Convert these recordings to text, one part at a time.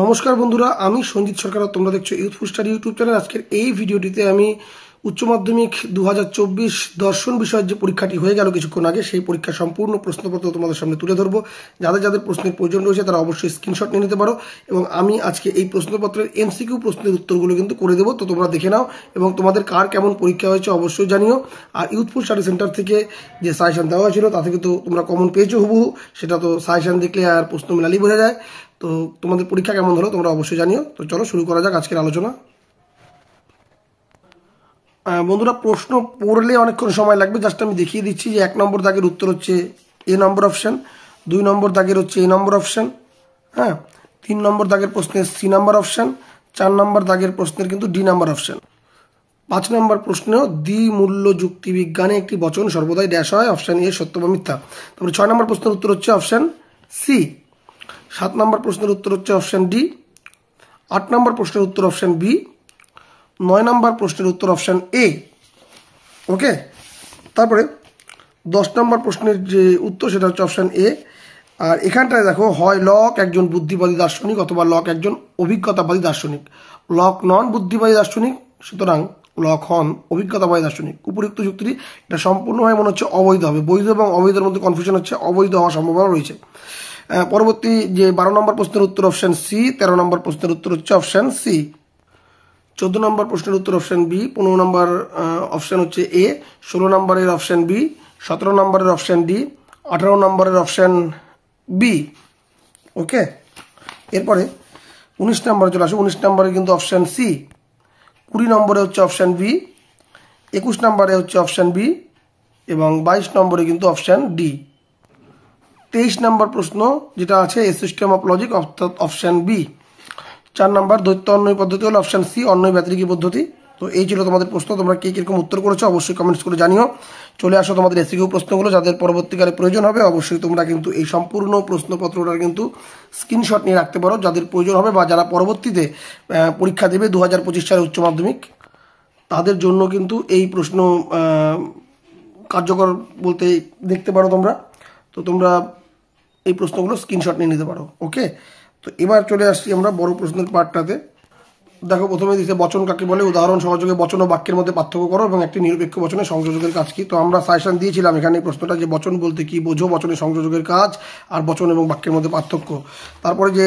নমস্কার বন্ধুরা আমি সঞ্জিত সরকার তোমরা দেখছো ইউথফুল স্টাডি ইউটিউব চ্যানেল আজকের এই ভিডিওটিতে আমি উচ্চ মাধ্যমিক দু দর্শন বিষয়ের যে পরীক্ষাটি হয়ে গেল কিছুক্ষণ আগে সেই পরীক্ষা সম্পূর্ণ প্রশ্নপত্র তোমাদের সামনে তুলে ধরবো যাদের যাদের প্রশ্নের প্রয়োজন রয়েছে তারা অবশ্যই স্ক্রিনশট নিয়ে নিতে পারো এবং আমি আজকে এই প্রশ্নপত্রের এমসিকিউ প্রশ্নের উত্তরগুলো কিন্তু করে দেবো তো তোমরা দেখে নাও এবং তোমাদের কার কেমন পরীক্ষা হয়েছে অবশ্যই জানিও আর ইউথফুল স্টাডি সেন্টার থেকে যে সাজেশন দেওয়া হয়েছিল তা থেকে তো তোমরা কমন পেয়েছো হুবহু সেটা তো সাজেশন দেখলে আর প্রশ্ন মেলালি বোঝা যায় তো তোমাদের পরীক্ষা কেমন হলো তোমরা অবশ্যই জানিও তো চলো শুরু করা যাক আজকের আলোচনা বন্ধুরা প্রশ্ন পড়লে অনেকক্ষণ সময় লাগবে জাস্ট আমি দেখিয়ে দিচ্ছি যে এক নম্বর দাগের উত্তর হচ্ছে এ নম্বর অপশান দুই নম্বর দাগের হচ্ছে এ নম্বর অপশান হ্যাঁ তিন নম্বর দাগের প্রশ্নের সি নাম্বার অপশান চার নম্বর দাগের প্রশ্নের কিন্তু ডি নাম্বার অপশান পাঁচ নম্বর প্রশ্ন মূল্য যুক্তিবিজ্ঞানে একটি বচন সর্বদাই ড্যাশ হয় অপশান এ সত্য বা মিথ্যা তারপরে ছয় নম্বর প্রশ্নের উত্তর হচ্ছে অপশান সি সাত নম্বর প্রশ্নের উত্তর হচ্ছে অপশান ডি আট নম্বর প্রশ্নের উত্তর অপশান বি নয় নম্বর প্রশ্নের উত্তর অপশান এ ওকে তারপরে দশ নম্বর প্রশ্নের যে উত্তর সেটা হচ্ছে অপশান এ আর এখানটায় দেখো হয় লক একজন বুদ্ধিবাদী দার্শনিক অথবা লক একজন অভিজ্ঞতাবাদী দার্শনিক লক নন বুদ্ধিবাদী দার্শনিক সুতরাং লক হন অভিজ্ঞতাবাদী দার্শনিক উপরুক্ত যুক্তিটি এটা সম্পূর্ণভাবে মনে হচ্ছে অবৈধ হবে বৈধ এবং অবৈধের মধ্যে কনফিউশন হচ্ছে অবৈধ হওয়ার সম্ভাবনা রয়েছে পরবর্তী যে বারো নম্বর প্রশ্নের উত্তর অপশান সি তেরো নম্বর প্রশ্নের উত্তর হচ্ছে অপশান সি চোদ্দ নম্বর প্রশ্নের উত্তর অপশান বি পনেরো নম্বর অপশান হচ্ছে এ ষোলো নম্বরের অপশান বি সতেরো নম্বরের অপশান ডি আঠারো নম্বরের অপশান বি ওকে এরপরে উনিশ নম্বরে চলে আসে উনিশ নম্বরে কিন্তু অপশান সি কুড়ি নম্বরে হচ্ছে অপশান বি একুশ নম্বরে হচ্ছে অপশান বি এবং বাইশ নম্বরে কিন্তু অপশান ডি তেইশ নম্বর প্রশ্ন যেটা আছে এ সিস্টেম অফ লজিক অর্থাৎ অপশান বি চার নাম্বার দৈত্য অন্যয় পদ্ধতি হলো অপশান সি অন্যয় ব্যতিরিকী পদ্ধতি তো এই ছিল তোমাদের প্রশ্ন তোমরা কে কীরকম উত্তর করেছো অবশ্যই কমেন্টস করে জানিও চলে আসো তোমাদের এসিকিউ প্রশ্নগুলো যাদের পরবর্তীকালে প্রয়োজন হবে অবশ্যই তোমরা কিন্তু এই সম্পূর্ণ প্রশ্নপত্রটার কিন্তু স্ক্রিনশট নিয়ে রাখতে পারো যাদের প্রয়োজন হবে বা যারা পরবর্তীতে পরীক্ষা দেবে দু হাজার পঁচিশ সালে উচ্চ মাধ্যমিক তাদের জন্য কিন্তু এই প্রশ্ন কার্যকর বলতে দেখতে পারো তোমরা তো তোমরা এই প্রশ্নগুলো স্ক্রিনশট নিয়ে নিতে পারো ওকে তো এবার চলে আসছি আমরা বড় প্রশ্নের পার্টটাতে দেখো প্রথমে দিচ্ছে বচন কাকে বলে উদাহরণ সহযোগে বচন ও বাক্যের মধ্যে পার্থক্য করো এবং একটি নিরপেক্ষ বচনের সংযোজকের কাজ কি তো আমরা সাজেশন দিয়েছিলাম এখানে প্রশ্নটা যে বচন বলতে কি বোঝো বচনের সংযোজকের কাজ আর বচন এবং বাক্যের মধ্যে পার্থক্য তারপরে যে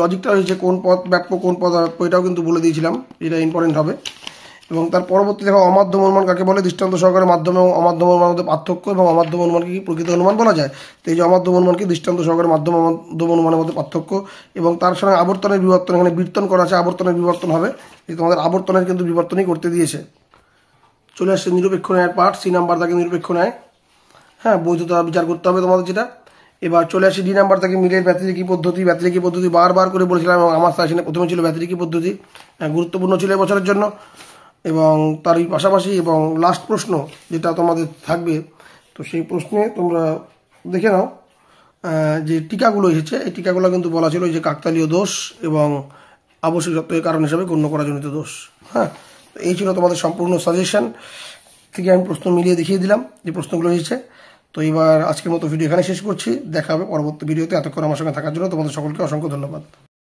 লজিকটা হয়েছে কোন পদ ব্যাপ্য কোন পদ এটাও কিন্তু বলে দিয়েছিলাম এটা ইম্পর্টেন্ট হবে এবং তার পরবর্তী দেখো অমাধ্যম অনুমান কাকে বলে দৃষ্টান্ত সহকারে মাধ্যমে এবং অমাধ্যম মধ্যে পার্থক্য এবং অমাধ্যম অনুমানকে কি প্রকৃত অনুমান বলা যায় তো এই যে অমাধ্যম অনুমানকে দৃষ্টান্ত সহকারে মাধ্যম অমাধ্যম অনুমানের মধ্যে পার্থক্য এবং তার সঙ্গে আবর্তনের বিবর্তন এখানে বিবর্তন করা আছে আবর্তনের বিবর্তন হবে যে তোমাদের আবর্তনের কিন্তু বিবর্তনই করতে দিয়েছে চলে আসছে নিরপেক্ষ ন্যায় পাঠ সি নাম্বার তাকে নিরপেক্ষ ন্যায় হ্যাঁ বৈধতা বিচার করতে হবে তোমাদের যেটা এবার চলে আসি ডি নাম্বার থেকে মিলের ব্যতিরিকী পদ্ধতি কি পদ্ধতি বারবার করে বলেছিলাম এবং আমার সাথে প্রথমে ছিল ব্যতিরিকী পদ্ধতি হ্যাঁ গুরুত্বপূর্ণ ছিল এবছরের জন্য এবং তারই পাশাপাশি এবং লাস্ট প্রশ্ন যেটা তোমাদের থাকবে তো সেই প্রশ্নে তোমরা দেখে নাও যে টিকাগুলো এসেছে এই টিকাগুলো কিন্তু বলা ছিল যে কাকতালীয় দোষ এবং সত্ত্বের কারণ হিসাবে গণ্য করা জনিত দোষ হ্যাঁ এই ছিল তোমাদের সম্পূর্ণ সাজেশন থেকে আমি প্রশ্ন মিলিয়ে দেখিয়ে দিলাম যে প্রশ্নগুলো এসেছে তো এবার আজকের মতো ভিডিও এখানে শেষ করছি দেখা হবে পরবর্তী ভিডিওতে এতক্ষণ আমার সঙ্গে থাকার জন্য তোমাদের সকলকে অসংখ্য ধন্যবাদ